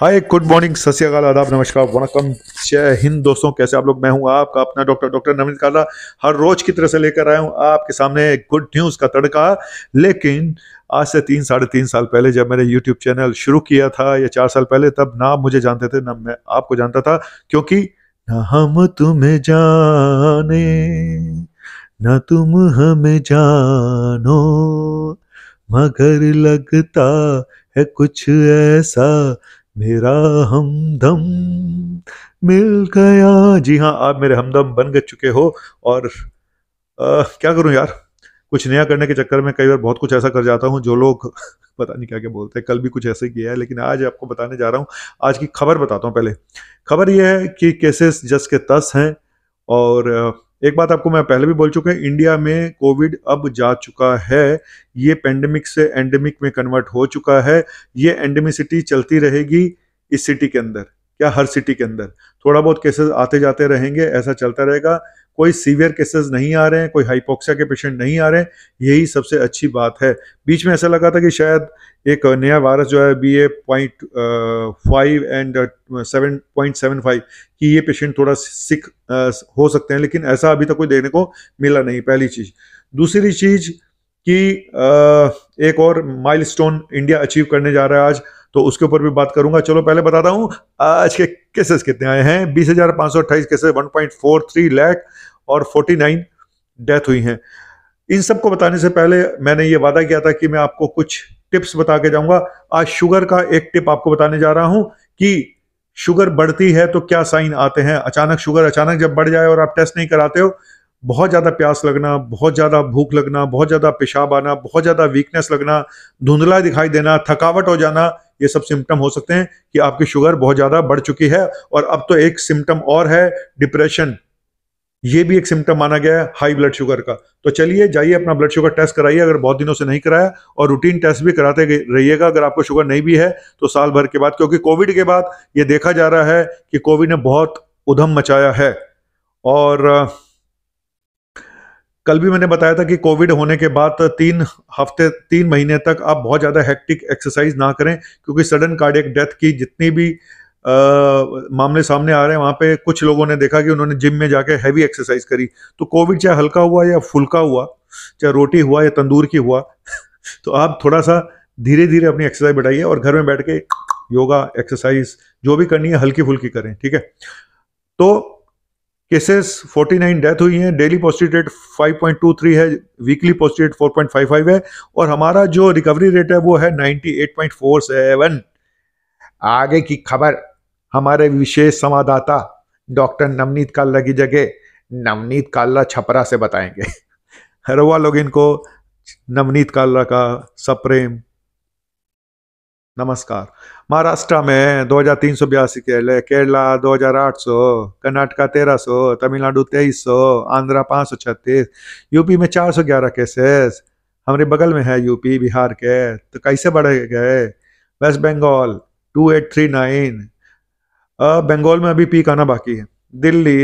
hi good morning Satya आदाब नमस्कार वनकम जय हिंद दोस्तों कैसे आप लोग मैं हूं आपका अपना डॉक्टर डॉक्टर नवीन काला हर रोज की तरह से लेकर आया हूं आपके सामने गुड न्यूज़ का तड़का लेकिन आज से तीन साढ़े तीन साल पहले जब मैंने यूट्यूब चैनल शुरू किया था या चार साल पहले तब ना आप मुझे जानते थे ना मैं आपको जानता था क्योंकि ना हम तुम्हें जाने ना तुम हमें जानो मगर लगता है कुछ ऐसा मेरा हमदम मिल गया जी हाँ आप मेरे हमदम बन गए चुके हो और आ, क्या करूँ यार कुछ नया करने के चक्कर में कई बार बहुत कुछ ऐसा कर जाता हूँ जो लोग पता नहीं क्या क्या बोलते हैं कल भी कुछ ऐसे किया है लेकिन आज आपको बताने जा रहा हूँ आज की खबर बताता हूँ पहले खबर यह है कि केसेस जस के तस हैं और एक बात आपको मैं पहले भी बोल चुका हूँ इंडिया में कोविड अब जा चुका है ये पेंडेमिक से एंडेमिक में कन्वर्ट हो चुका है ये एंडेमिसिटी चलती रहेगी इस सिटी के अंदर या हर सिटी के अंदर थोड़ा बहुत केसेस आते जाते रहेंगे ऐसा चलता रहेगा कोई सीवियर केसेस नहीं आ रहे हैं कोई हाइपोक्सिया के पेशेंट नहीं आ रहे हैं यही सबसे अच्छी बात है बीच में ऐसा लगा था कि शायद एक नया वायरस जो है B A point five and seven point seven five कि ये पेशेंट थोड़ा सिक uh, हो सकते हैं लेकिन ऐसा अभी तक कोई देखने को मिला नहीं पहली चीज़ दूसरी चीज़ कि uh, एक और माइलस्टोन इंडिया अचीव करने जा रहा है आज तो उसके ऊपर भी बात करूंगा चलो पहले बताता हूं आज के केसेस कितने आए हैं बीस हजार पांच सौ अट्ठाईस cases one point four three lakh और फोर्टी नाइन डेथ हुई हैं इन सबको बताने से पहले मैंने ये वादा किया था कि मैं आपको कुछ टिप्स बता के जाऊंगा आज शुगर का एक टिप आपको बताने जा रहा हूं कि शुगर बढ़ती है तो क्या साइन आते हैं अचानक शुगर अचानक जब बढ़ जाए और आप टेस्ट नहीं कराते हो बहुत ज़्यादा प्यास लगना बहुत ज़्यादा भूख लगना बहुत ज़्यादा पेशाब आना बहुत ज़्यादा वीकनेस लगना धुंधला दिखाई देना थकावट हो जाना ये सब सिम्टम हो सकते हैं कि आपकी शुगर बहुत ज़्यादा बढ़ चुकी है और अब तो एक सिम्टम और है डिप्रेशन ये भी एक सिम्टम माना गया है हाई ब्लड शुगर का तो चलिए जाइए अपना ब्लड शुगर टेस्ट कराइए अगर बहुत दिनों से नहीं कराया और रूटीन टेस्ट भी कराते रहिएगा अगर आपको शुगर नहीं भी है तो साल भर के बाद क्योंकि कोविड के बाद ये देखा जा रहा है कि कोविड ने बहुत उधम मचाया है और कल भी मैंने बताया था कि कोविड होने के बाद तीन हफ्ते तीन महीने तक आप बहुत ज़्यादा हेक्टिक एक्सरसाइज ना करें क्योंकि सडन कार्डियक डेथ की जितनी भी आ, मामले सामने आ रहे हैं वहाँ पे कुछ लोगों ने देखा कि उन्होंने जिम में जाके हैवी एक्सरसाइज करी तो कोविड चाहे हल्का हुआ या फुल्का हुआ चाहे रोटी हुआ या तंदूर की हुआ तो आप थोड़ा सा धीरे धीरे अपनी एक्सरसाइज बढ़ाइए और घर में बैठ के योगा एक्सरसाइज जो भी करनी है हल्की फुल्की करें ठीक है तो केसेस 49 डेथ हुई हैं डेली पॉजिटिव रेट 5.23 है वीकली पॉजिटिव रेट 4.55 है और हमारा जो रिकवरी रेट है वो है 98.47 आगे की खबर हमारे विशेष संवाददाता डॉक्टर नवनीत काल्ला की जगह नवनीत काल्ला छपरा से बताएंगे हरवा लोग इनको नवनीत काल्ला का सप्रेम नमस्कार महाराष्ट्र में दो हज़ार तीन सौ बयासी केले केरला दो हज़ार आठ सौ कर्नाटका तेरह सौ तमिलनाडु तेईस सौ आंध्रा पाँच सौ छत्तीस यूपी में चार सौ ग्यारह केसेस हमारे बगल में है यूपी बिहार के तो कैसे बढ़े गए West Bengal two eight three nine अब बंगाल में अभी पीक आना बाकी है दिल्ली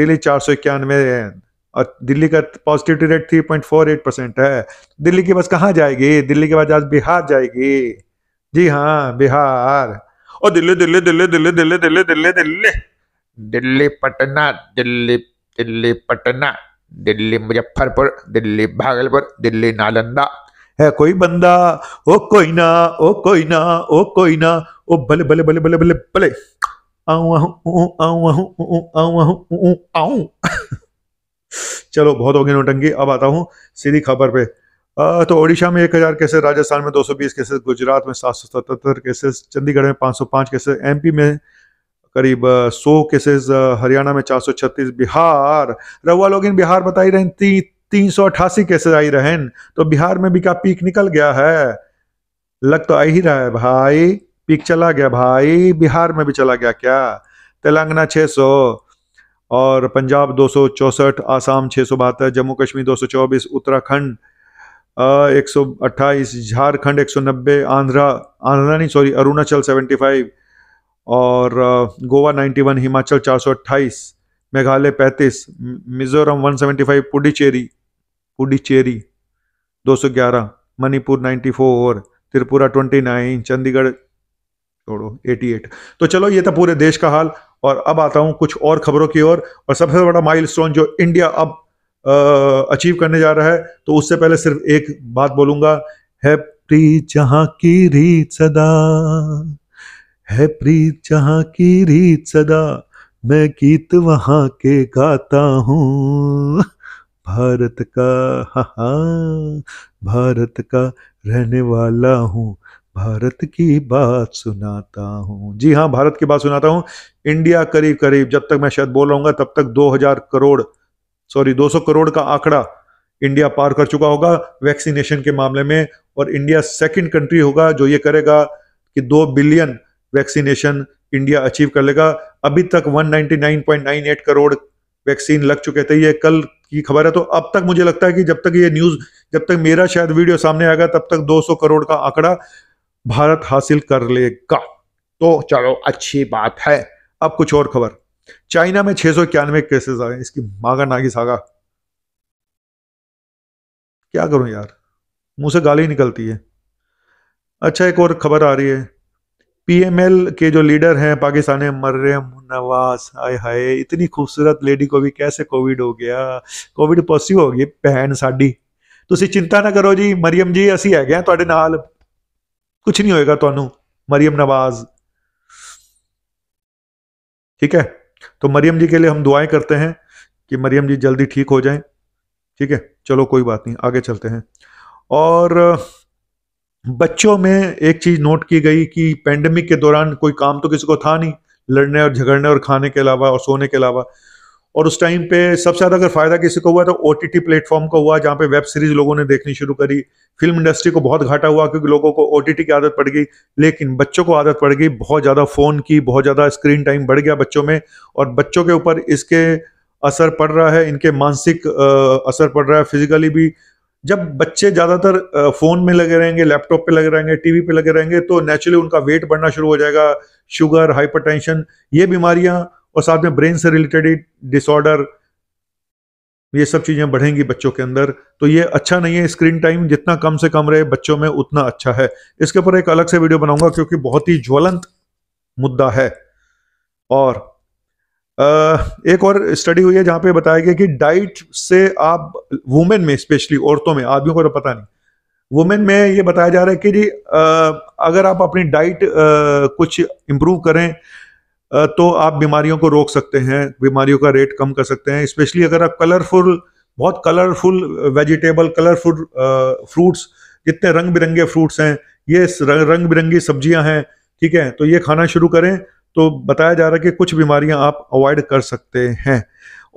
दिल्ली चार सौ इक्यानवे और दिल्ली का positivity rate three point four eight percent है दिल्ली की बस कहाँ जाएगी दिल्ली के बाद आज बिहार जाएगी जी हाँ बिहार और दिल्ली दिल्ली दिल्ली दिल्ली दिल्ली दिल्ली दिल्ली दिल्ली दिल्ली पटना दिल्ली दिल्ली पटना दिल्ली मुजफ्फरपुर दिल्ली भागलपुर दिल्ली नालंदा है कोई बंदा ओ कोई ना ओ कोई ना ओ कोई ना ओ बले बले बले बले बले बले आऊ चलो बहुत हो गए नोटंगी अब आता हूँ सीधी खबर पे तो ओडिशा में एक हज़ार केसेस राजस्थान में 220 केसेस गुजरात में 777 केसेस चंडीगढ़ में 505 केसेस एमपी में करीब 100 केसेस हरियाणा में 436 बिहार रवा लोग इन बिहार बता ही रहे ती, तीन सौ अठासी केसेज आई रहे तो बिहार में भी क्या पीक निकल गया है लग तो आ ही रहा है भाई पीक चला गया भाई बिहार में भी चला गया क्या तेलंगाना सौ और पंजाब दो आसाम छः जम्मू कश्मीर चौबीस उत्तराखंड एक सौ अट्ठाईस झारखंड एक सौ नब्बे आंध्रा आंध्रा नहीं सॉरी अरुणाचल सेवेंटी फाइव और गोवा नाइन्टी वन हिमाचल चार सौ अट्ठाईस मेघालय पैंतीस Mizoram one seventy five Puducherry Puducherry दो सौ ग्यारह Manipur ninety four Tripura twenty nine Chandigarh छोड़ो एटी एट तो चलो ये था पूरे देश का हाल और अब आता हूँ कुछ और खबरों की ओर और, और सबसे बड़ा माइलस्टोन जो इंडिया अब अचीव करने जा रहा है तो उससे पहले सिर्फ एक बात बोलूंगा है प्रीत जहाँ की रीत सदा है प्रीत जहाँ की रीत सदा मैं गीत वहाँ के गाता हूँ भारत का हा हा भारत का रहने वाला हूँ भारत की बात सुनाता हूँ जी हाँ भारत की बात सुनाता हूँ इंडिया करीब करीब जब तक मैं शायद बोल रहा हूँ तब तक 2000 करोड़ सॉरी 200 करोड़ का आंकड़ा इंडिया पार कर चुका होगा वैक्सीनेशन के मामले में और इंडिया सेकंड कंट्री होगा जो ये करेगा कि दो बिलियन वैक्सीनेशन इंडिया अचीव कर लेगा अभी तक 199.98 करोड़ वैक्सीन लग चुके थे ये कल की खबर है तो अब तक मुझे लगता है कि जब तक ये न्यूज जब तक मेरा शायद वीडियो सामने आएगा तब तक 200 करोड़ का आंकड़ा भारत हासिल कर लेगा तो चलो अच्छी बात है अब कुछ और खबर चाइना में छह सौ इक्यानवे केसेस आए इसकी मागा नागी सागा क्या करूं यार मुंह से गाली निकलती है अच्छा एक और खबर आ रही है पीएमएल के जो लीडर हैं पाकिस्तान मर्रम नवाज हाय हाय इतनी खूबसूरत लेडी को भी कैसे कोविड हो गया कोविड पॉजिटिव हो गई भैन साडी तुम चिंता ना करो जी मरियम जी ਅਸੀਂ है ਆ ਤੁਹਾਡੇ ਨਾਲ ਕੁਝ ਨਹੀਂ ਹੋਏਗਾ ਤੁਹਾਨੂੰ ਮਰੀਮ ਨਵਾਜ਼ ਠੀਕ ਹੈ तो मरियम जी के लिए हम दुआएं करते हैं कि मरियम जी जल्दी ठीक हो जाएं ठीक है चलो कोई बात नहीं आगे चलते हैं और बच्चों में एक चीज़ नोट की गई कि पेंडेमिक के दौरान कोई काम तो किसी को था नहीं लड़ने और झगड़ने और खाने के अलावा और सोने के अलावा और उस टाइम पे सबसे ज़्यादा अगर फायदा किसी को हुआ तो ओ टी प्लेटफॉर्म का हुआ जहाँ पे वेब सीरीज लोगों ने देखनी शुरू करी फिल्म इंडस्ट्री को बहुत घाटा हुआ क्योंकि लोगों को ओ की आदत पड़ गई लेकिन बच्चों को आदत पड़ गई बहुत ज़्यादा फ़ोन की बहुत ज़्यादा स्क्रीन टाइम बढ़ गया बच्चों में और बच्चों के ऊपर इसके असर पड़ रहा है इनके मानसिक असर पड़ रहा है फिजिकली भी जब बच्चे ज़्यादातर फ़ोन में लगे रहेंगे लैपटॉप पे लगे रहेंगे टीवी पे लगे रहेंगे तो नेचुरली उनका वेट बढ़ना शुरू हो जाएगा शुगर हाइपरटेंशन ये बीमारियाँ और साथ में ब्रेन से रिलेटेड डिसऑर्डर ये सब चीजें बढ़ेंगी बच्चों के अंदर तो ये अच्छा नहीं है स्क्रीन टाइम जितना कम से कम रहे बच्चों में उतना अच्छा है इसके ऊपर एक अलग से वीडियो बनाऊंगा क्योंकि बहुत ही ज्वलंत मुद्दा है और एक और स्टडी हुई है जहां पे बताया गया कि डाइट से आप वुमेन में स्पेशली औरतों में आदमियों को तो पता नहीं वुमेन में ये बताया जा रहा है कि जी अगर आप अपनी डाइट कुछ इम्प्रूव करें तो आप बीमारियों को रोक सकते हैं बीमारियों का रेट कम कर सकते हैं स्पेशली अगर आप कलरफुल बहुत कलरफुल वेजिटेबल कलरफुल फ्रूट्स जितने रंग बिरंगे फ्रूट्स हैं ये रंग बिरंगी सब्जियां हैं ठीक है तो ये खाना शुरू करें तो बताया जा रहा है कि कुछ बीमारियां आप अवॉइड कर सकते हैं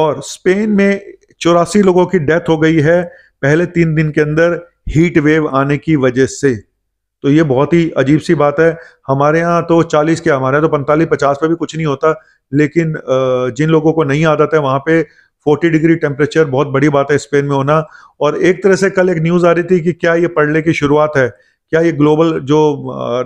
और स्पेन में चौरासी लोगों की डेथ हो गई है पहले तीन दिन के अंदर हीट वेव आने की वजह से तो ये बहुत ही अजीब सी बात है हमारे यहाँ तो चालीस क्या हमारे यहाँ तो पैंतालीस पचास पे भी कुछ नहीं होता लेकिन जिन लोगों को नहीं आदत है वहाँ पे 40 डिग्री टेम्परेचर बहुत बड़ी बात है स्पेन में होना और एक तरह से कल एक न्यूज़ आ रही थी कि क्या ये पढ़ने की शुरुआत है क्या ये ग्लोबल जो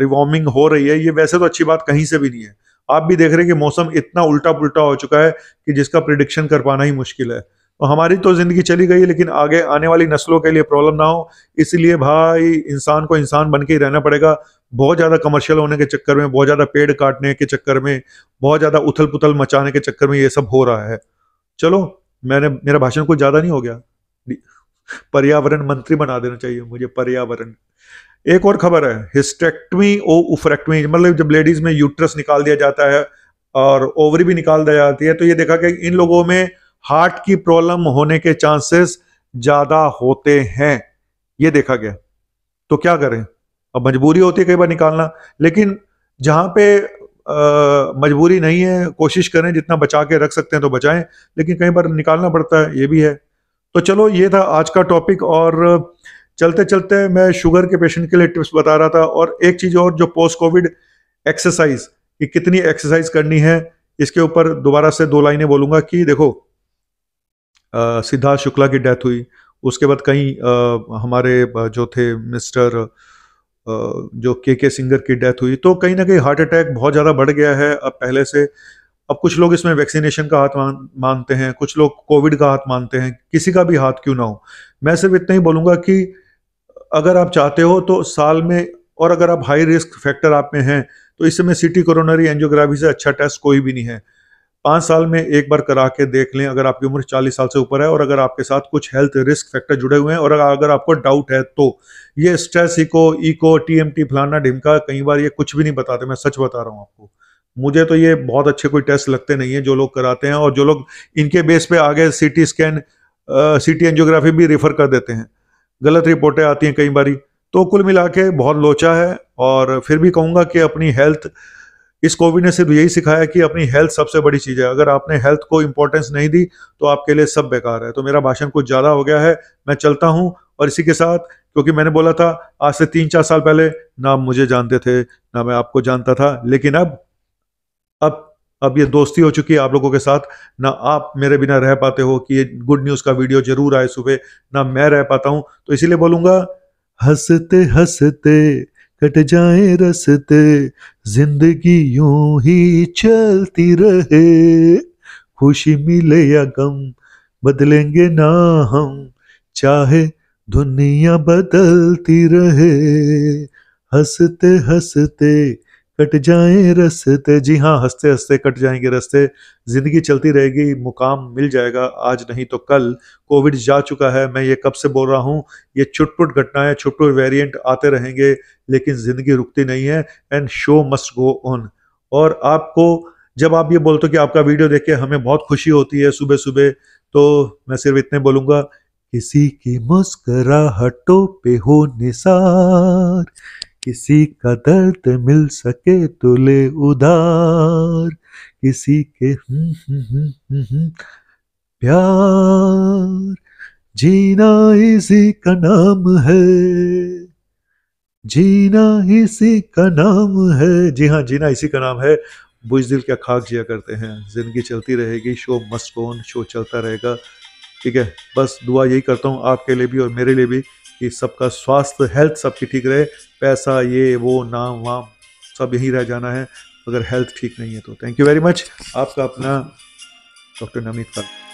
रिवॉर्मिंग हो रही है ये वैसे तो अच्छी बात कहीं से भी नहीं है आप भी देख रहे हैं कि मौसम इतना उल्टा पुलटा हो चुका है कि जिसका प्रिडिक्शन कर पाना ही मुश्किल है हमारी तो ज़िंदगी चली गई लेकिन आगे आने वाली नस्लों के लिए प्रॉब्लम ना हो इसलिए भाई इंसान को इंसान बन के ही रहना पड़ेगा बहुत ज़्यादा कमर्शियल होने के चक्कर में बहुत ज़्यादा पेड़ काटने के चक्कर में बहुत ज़्यादा उथल पुथल मचाने के चक्कर में ये सब हो रहा है चलो मैंने मेरा भाषण कुछ ज़्यादा नहीं हो गया पर्यावरण मंत्री बना देना चाहिए मुझे पर्यावरण एक और खबर है हिस्टेक्टमी ओ उफ्रेक्टमी मतलब जब लेडीज में यूट्रस निकाल दिया जाता है और ओवरी भी निकाल दिया जाती है तो ये देखा कि इन लोगों में हार्ट की प्रॉब्लम होने के चांसेस ज्यादा होते हैं ये देखा गया तो क्या करें अब मजबूरी होती है कई बार निकालना लेकिन जहां पे मजबूरी नहीं है कोशिश करें जितना बचा के रख सकते हैं तो बचाएं लेकिन कई बार निकालना पड़ता है ये भी है तो चलो ये था आज का टॉपिक और चलते चलते मैं शुगर के पेशेंट के लिए टिप्स बता रहा था और एक चीज़ और जो पोस्ट कोविड एक्सरसाइज कि कितनी एक्सरसाइज करनी है इसके ऊपर दोबारा से दो लाइनें बोलूँगा कि देखो सिद्धार्थ शुक्ला की डेथ हुई उसके बाद कहीं हमारे जो थे मिस्टर जो के के सिंगर की डेथ हुई तो कहीं ना कहीं हार्ट अटैक बहुत ज़्यादा बढ़ गया है अब पहले से अब कुछ लोग इसमें वैक्सीनेशन का हाथ मान, मानते हैं कुछ लोग कोविड का हाथ मानते हैं किसी का भी हाथ क्यों ना हो मैं सिर्फ इतना ही बोलूँगा कि अगर आप चाहते हो तो साल में और अगर आप हाई रिस्क फैक्टर आप में हैं तो इस समय सिटी कोरोनरी एंजियोग्राफी से अच्छा टेस्ट कोई भी नहीं है पाँच साल में एक बार करा के देख लें अगर आपकी उम्र चालीस साल से ऊपर है और अगर आपके साथ कुछ हेल्थ रिस्क फैक्टर जुड़े हुए हैं और अगर आपको डाउट है तो ये स्ट्रेस इको इको टीएमटी फलाना ढिमका कई बार ये कुछ भी नहीं बताते मैं सच बता रहा हूँ आपको मुझे तो ये बहुत अच्छे कोई टेस्ट लगते नहीं है जो लोग कराते हैं और जो लोग इनके बेस पे आगे सीटी स्कैन सीटी एंजियोग्राफी भी रेफर कर देते हैं गलत रिपोर्टें आती हैं कई बारी तो कुल मिला के बहुत लोचा है और फिर भी कहूँगा कि अपनी हेल्थ इस कोविड ने सिर्फ यही सिखाया कि अपनी हेल्थ सबसे बड़ी चीज़ है अगर आपने हेल्थ को इम्पोर्टेंस नहीं दी तो आपके लिए सब बेकार है तो मेरा भाषण कुछ ज़्यादा हो गया है मैं चलता हूँ और इसी के साथ क्योंकि मैंने बोला था आज से तीन चार साल पहले ना मुझे जानते थे ना मैं आपको जानता था लेकिन अब अब अब ये दोस्ती हो चुकी है आप लोगों के साथ ना आप मेरे बिना रह पाते हो कि ये गुड न्यूज़ का वीडियो जरूर आए सुबह ना मैं रह पाता हूँ तो इसीलिए बोलूँगा हंसते हंसते कट जाए रसते जिंदगी यूं ही चलती रहे खुशी मिले या गम बदलेंगे ना हम चाहे दुनिया बदलती रहे हंसते हंसते कट जाए रस्ते जी हाँ हंसते हंसते कट जाएंगे रस्ते जिंदगी चलती रहेगी मुकाम मिल जाएगा आज नहीं तो कल कोविड जा चुका है मैं ये कब से बोल रहा हूँ ये छुटपुट घटनाएं छुटपुट वेरिएंट आते रहेंगे लेकिन जिंदगी रुकती नहीं है and show must go on और आपको जब आप ये बोलते हो कि आपका वीडियो देख के हमें बहुत खुशी होती है सुबह सुबह तो मैं सिर्फ इतने बोलूँगा किसी की मुस्कराहटों पे हो निसार किसी का दर्द मिल सके तो ले उदार किसी के हम्म, हम्म, हम्म, प्यार जीना इसी का नाम है जीना इसी का नाम है जी हाँ जीना इसी का नाम है बुझ दिल क्या खाक जिया करते हैं जिंदगी चलती रहेगी शो मस्त कौन शो चलता रहेगा ठीक है बस दुआ यही करता हूँ आपके लिए भी और मेरे लिए भी कि सबका स्वास्थ्य हेल्थ सबकी ठीक रहे पैसा ये वो नाम वाम सब यहीं रह जाना है अगर हेल्थ ठीक नहीं है तो थैंक यू वेरी मच आपका अपना डॉक्टर नमित का